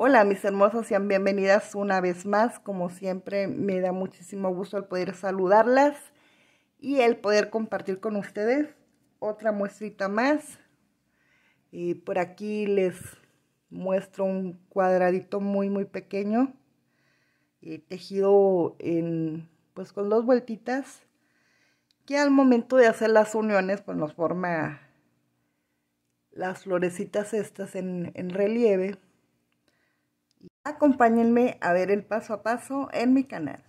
Hola mis hermosas, sean bienvenidas una vez más. Como siempre, me da muchísimo gusto el poder saludarlas y el poder compartir con ustedes otra muestrita más. Y por aquí les muestro un cuadradito muy muy pequeño eh, tejido en pues con dos vueltitas que al momento de hacer las uniones pues nos forma las florecitas estas en relieve Acompáñenme a ver el paso a paso en mi canal.